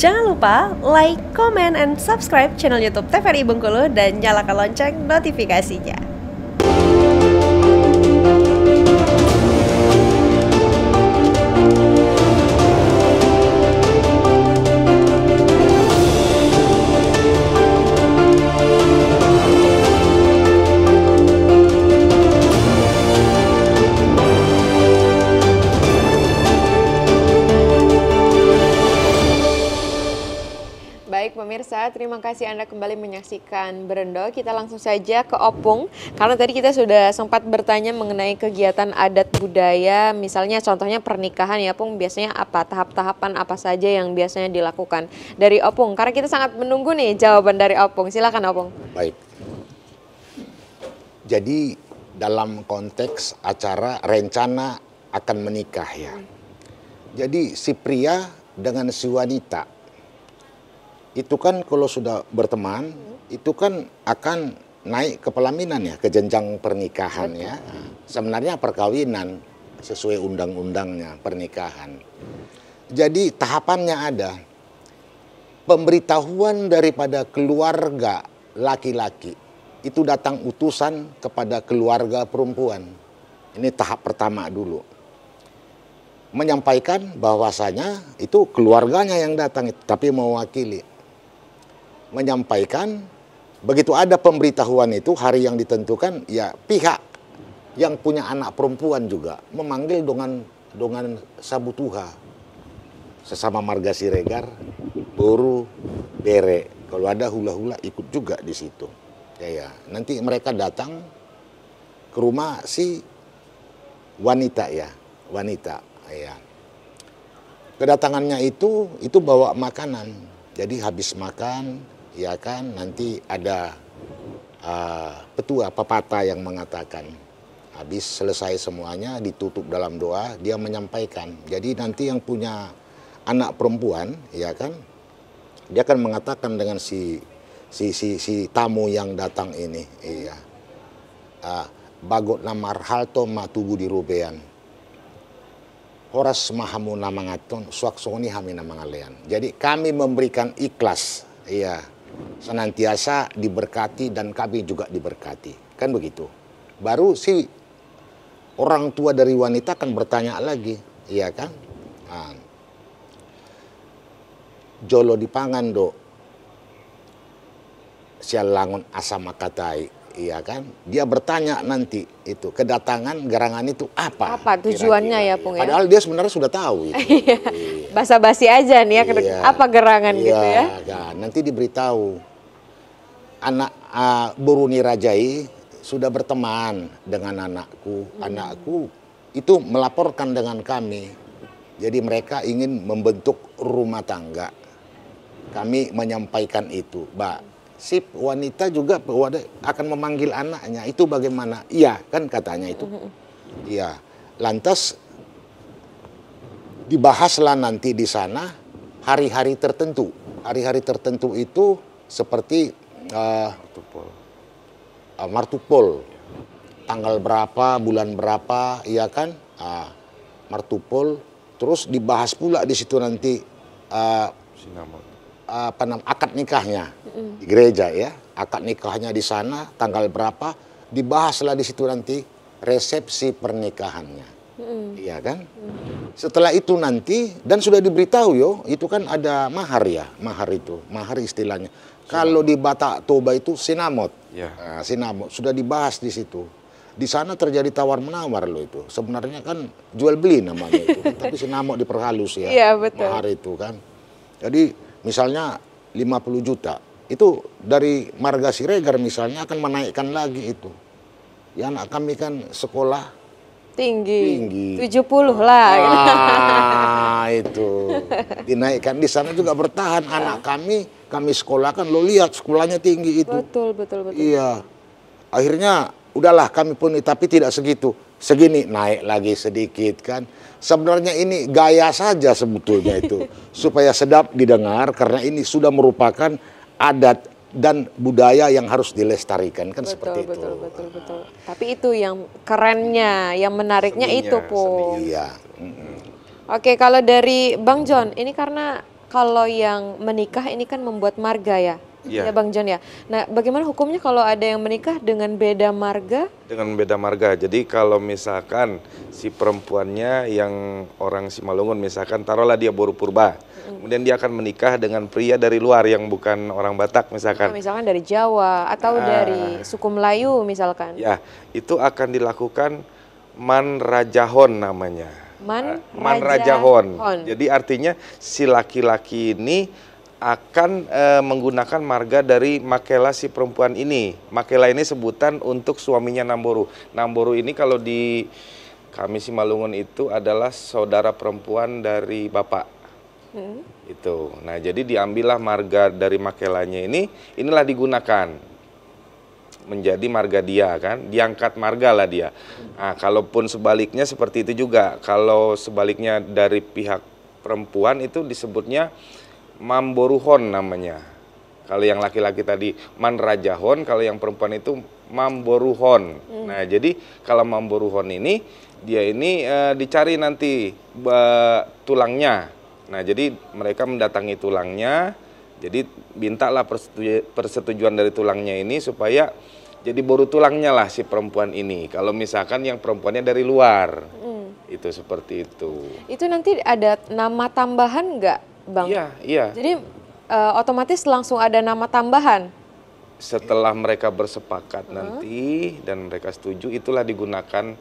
Jangan lupa like, comment, and subscribe channel YouTube TVRI Bengkulu dan nyalakan lonceng notifikasinya. terima kasih Anda kembali menyaksikan Berendo. Kita langsung saja ke Opung, karena tadi kita sudah sempat bertanya mengenai kegiatan adat budaya, misalnya contohnya pernikahan ya Opung, biasanya apa, tahap-tahapan apa saja yang biasanya dilakukan dari Opung, karena kita sangat menunggu nih jawaban dari Opung, silakan Opung. Baik, jadi dalam konteks acara rencana akan menikah ya, jadi si pria dengan si wanita itu kan kalau sudah berteman hmm. itu kan akan naik ke pelaminan ya, ke jenjang pernikahan ya. Betul. ya. Sebenarnya perkawinan sesuai undang-undangnya pernikahan. Jadi tahapannya ada pemberitahuan daripada keluarga laki-laki itu datang utusan kepada keluarga perempuan. Ini tahap pertama dulu. Menyampaikan bahwasanya itu keluarganya yang datang tapi mewakili menyampaikan begitu ada pemberitahuan itu hari yang ditentukan ya pihak yang punya anak perempuan juga memanggil dengan dengan sabutuha sesama marga Siregar Boru Bere kalau ada hula-hula ikut juga di situ ya, ya nanti mereka datang ke rumah si wanita ya wanita ya kedatangannya itu itu bawa makanan jadi habis makan ya kan nanti ada uh, petua pepatah yang mengatakan habis selesai semuanya ditutup dalam doa dia menyampaikan jadi nanti yang punya anak perempuan ya kan dia akan mengatakan dengan si si si, si tamu yang datang ini iya uh, bagot nama halto matugu di rubean horas mahamu namangaton suaksoni hamina mangalean jadi kami memberikan ikhlas iya senantiasa diberkati dan kami juga diberkati. Kan begitu. Baru si orang tua dari wanita akan bertanya lagi, iya kan? Nah, jolo dipangan Sial langun asam makatai, iya kan? Dia bertanya nanti itu kedatangan gerangan itu apa? Apa tujuannya kira -kira. ya, gitu. Pung? Ya? Padahal dia sebenarnya sudah tahu. Itu. Iya. Iya. Basa-basi aja nih ya, iya, apa gerangan iya, gitu ya? Kan? Nanti diberitahu anak uh, ah, Buruni Rajai sudah berteman dengan anakku. Hmm. Anakku itu melaporkan dengan kami. Jadi mereka ingin membentuk rumah tangga. Kami menyampaikan itu, Mbak. Sip, wanita juga akan memanggil anaknya. Itu bagaimana? Iya, kan katanya itu. Mm-hmm. Iya. Lantas dibahaslah nanti di sana hari-hari tertentu. Hari-hari tertentu itu seperti uh, Martupol. Uh, Martupol. Tanggal berapa, bulan berapa, iya kan? Uh, Martupol. Terus dibahas pula di situ nanti uh, akad nikahnya di gereja ya. Akad nikahnya di sana tanggal berapa dibahaslah di situ nanti resepsi pernikahannya. Iya mm. kan? Mm. Setelah itu nanti dan sudah diberitahu yo, itu kan ada mahar ya, mahar itu, mahar istilahnya. Kalau di Batak Toba itu sinamot. Ya. Nah, sinamot sudah dibahas di situ. Di sana terjadi tawar menawar loh itu. Sebenarnya kan jual beli namanya itu, tapi sinamot diperhalus ya. Iya, betul. Mahar itu kan. Jadi misalnya 50 juta, itu dari Marga Siregar misalnya akan menaikkan lagi itu. Yang anak kami kan sekolah Tinggi. Tinggi. 70 lah. Ah, itu. Dinaikkan di sana juga bertahan ya. anak kami, kami sekolahkan lo lihat sekolahnya tinggi itu. Betul, betul, betul. Iya. Akhirnya udahlah kami pun tapi tidak segitu. Segini naik lagi sedikit kan. Sebenarnya ini gaya saja sebetulnya itu supaya sedap didengar karena ini sudah merupakan adat dan budaya yang harus dilestarikan kan betul, seperti itu. Betul betul betul. Tapi itu yang kerennya, yang menariknya seninya, itu pun. Iya. Mm -hmm. Oke, kalau dari Bang John, ini karena kalau yang menikah ini kan membuat marga ya. Ya. ya Bang John ya. Nah, bagaimana hukumnya kalau ada yang menikah dengan beda marga? Dengan beda marga. Jadi kalau misalkan si perempuannya yang orang Simalungun misalkan taruhlah dia buru Purba kemudian dia akan menikah dengan pria dari luar yang bukan orang Batak misalkan. Nah, misalkan dari Jawa atau nah, dari suku Melayu misalkan. Ya, itu akan dilakukan man rajahon namanya. Man, ah, rajahon. rajahon. Jadi artinya si laki-laki ini akan e, menggunakan marga dari makela si perempuan ini. Makela ini sebutan untuk suaminya Namboru. Namboru ini kalau di kami si Malungun itu adalah saudara perempuan dari bapak hmm. itu. Nah jadi diambillah marga dari makelanya ini, inilah digunakan menjadi marga dia kan, diangkat marga lah dia. Nah, kalaupun sebaliknya seperti itu juga, kalau sebaliknya dari pihak perempuan itu disebutnya mamboruhon namanya. Kalau yang laki-laki tadi manrajahon, kalau yang perempuan itu mamboruhon. Hmm. Nah, jadi kalau mamboruhon ini dia ini e, dicari nanti e, tulangnya Nah, jadi mereka mendatangi tulangnya, jadi mintalah persetujuan dari tulangnya ini supaya jadi baru tulangnya lah si perempuan ini. Kalau misalkan yang perempuannya dari luar, hmm. itu seperti itu. Itu nanti ada nama tambahan nggak, bang? Iya, iya. Jadi uh, otomatis langsung ada nama tambahan. Setelah mereka bersepakat uh nanti dan mereka setuju, itulah digunakan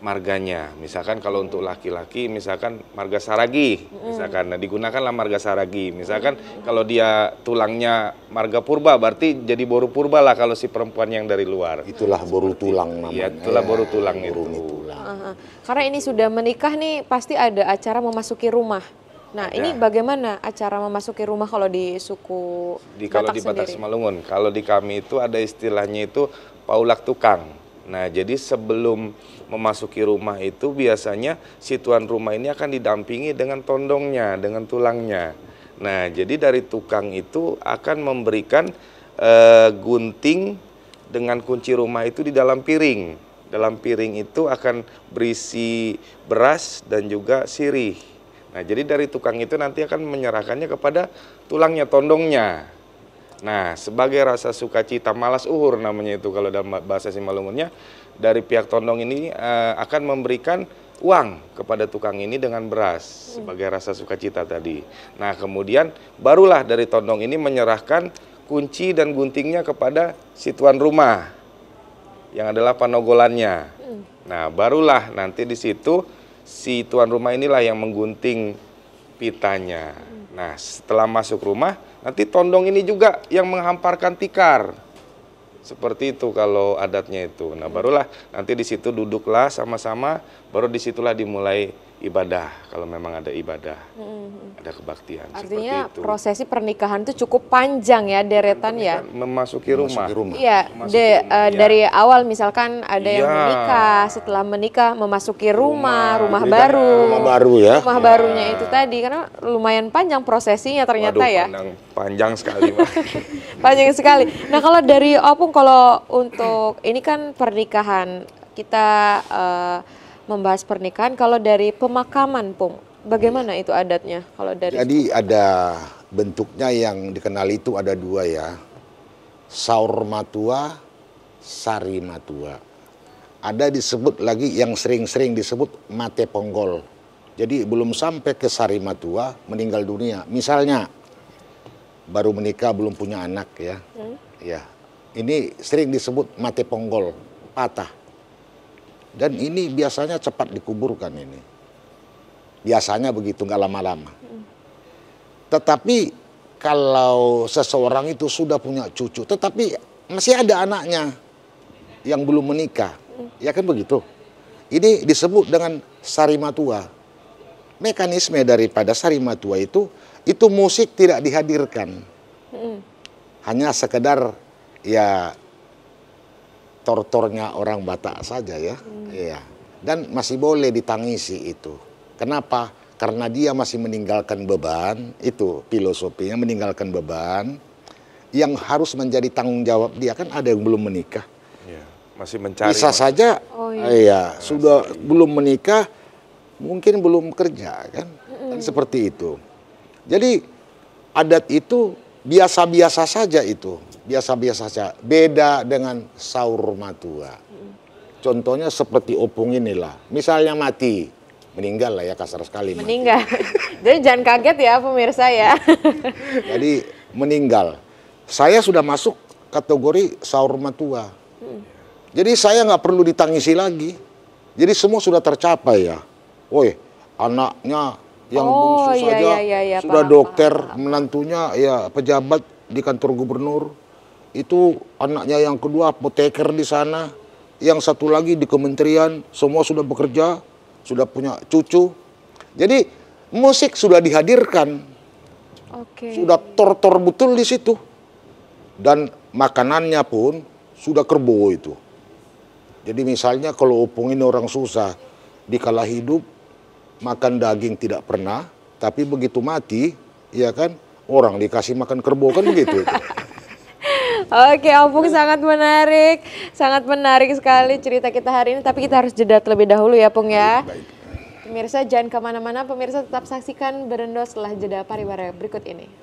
marganya. Misalkan kalau untuk laki-laki, misalkan marga Saragi, misalkan nah, digunakanlah marga Saragi. Misalkan kalau dia tulangnya marga Purba, berarti jadi boru Purba lah kalau si perempuan yang dari luar. Itulah Seperti boru tulang iya, namanya. Ya, itulah boru tulang itu. Tulang. Karena ini sudah menikah nih, pasti ada acara memasuki rumah. Nah, ini bagaimana acara memasuki rumah kalau di suku di, Batak Kalau di Batak Semalungun? kalau di kami itu ada istilahnya itu paulak tukang. Nah, jadi sebelum memasuki rumah itu biasanya si tuan rumah ini akan didampingi dengan tondongnya, dengan tulangnya. Nah, jadi dari tukang itu akan memberikan e, gunting dengan kunci rumah itu di dalam piring. Dalam piring itu akan berisi beras dan juga sirih. Nah, jadi dari tukang itu nanti akan menyerahkannya kepada tulangnya, tondongnya. Nah, sebagai rasa sukacita malas uhur namanya itu kalau dalam bahasa Simalungunnya dari pihak Tondong ini uh, akan memberikan uang kepada tukang ini dengan beras sebagai rasa sukacita tadi. Nah, kemudian barulah dari Tondong ini menyerahkan kunci dan guntingnya kepada si tuan rumah yang adalah panogolannya. Hmm. Nah, barulah nanti di situ si tuan rumah inilah yang menggunting pitanya. Hmm. Nah, setelah masuk rumah Nanti tondong ini juga yang menghamparkan tikar. Seperti itu kalau adatnya itu. Nah, barulah nanti di situ duduklah sama-sama, baru disitulah dimulai ibadah kalau memang ada ibadah hmm. ada kebaktian artinya itu. prosesi pernikahan itu cukup panjang ya deretan ya memasuki rumah, memasuki rumah. Ya, de, eh, iya. dari awal misalkan ada ya. yang iya. menikah setelah menikah memasuki rumah rumah, rumah baru rumah baru ya rumah ya. barunya itu tadi karena lumayan panjang prosesinya ternyata Waduh, ya panjang, panjang sekali panjang sekali nah kalau dari opung kalau untuk ini kan pernikahan kita uh, membahas pernikahan. Kalau dari pemakaman, pun bagaimana iya. itu adatnya? Kalau dari Jadi ada bentuknya yang dikenal itu ada dua ya. Saur matua, sari matua. Ada disebut lagi yang sering-sering disebut mate ponggol. Jadi belum sampai ke sari matua meninggal dunia. Misalnya baru menikah belum punya anak ya. Hmm. Ya. Ini sering disebut mate ponggol, patah dan ini biasanya cepat dikuburkan ini. Biasanya begitu, nggak lama-lama. Tetapi kalau seseorang itu sudah punya cucu, tetapi masih ada anaknya yang belum menikah, ya kan begitu. Ini disebut dengan sarimatua. Mekanisme daripada sarimatua itu, itu musik tidak dihadirkan. Hanya sekedar ya tortornya orang Batak saja ya. Hmm. Iya. Dan masih boleh ditangisi itu. Kenapa? Karena dia masih meninggalkan beban, itu filosofinya meninggalkan beban yang harus menjadi tanggung jawab dia kan ada yang belum menikah. Ya, masih mencari. Bisa masih. saja oh, iya. iya, iya sudah masih. belum menikah mungkin belum kerja kan. Mm Kan seperti itu. Jadi adat itu biasa-biasa saja itu, biasa-biasa saja. Beda dengan sahur matua. Contohnya seperti opung inilah, misalnya mati, meninggal lah ya kasar sekali. Meninggal. Mati. Jadi jangan kaget ya pemirsa ya. Jadi meninggal. Saya sudah masuk kategori sahur matua. Jadi saya nggak perlu ditangisi lagi. Jadi semua sudah tercapai ya. Woi, anaknya yang oh, bungsu iya, saja iya, iya, iya, sudah paham, dokter paham, menantunya ya pejabat di kantor gubernur itu anaknya yang kedua apoteker di sana yang satu lagi di kementerian semua sudah bekerja sudah punya cucu jadi musik sudah dihadirkan okay. sudah tor betul di situ dan makanannya pun sudah kerbau itu jadi misalnya kalau opung ini orang susah di kala hidup makan daging tidak pernah, tapi begitu mati, ya kan orang dikasih makan kerbau kan begitu. Itu. Oke, Opung sangat menarik, sangat menarik sekali cerita kita hari ini. Tapi kita harus jeda terlebih dahulu ya, Pung ya. Pemirsa jangan kemana-mana, pemirsa tetap saksikan Berendo setelah jeda pariwara berikut ini.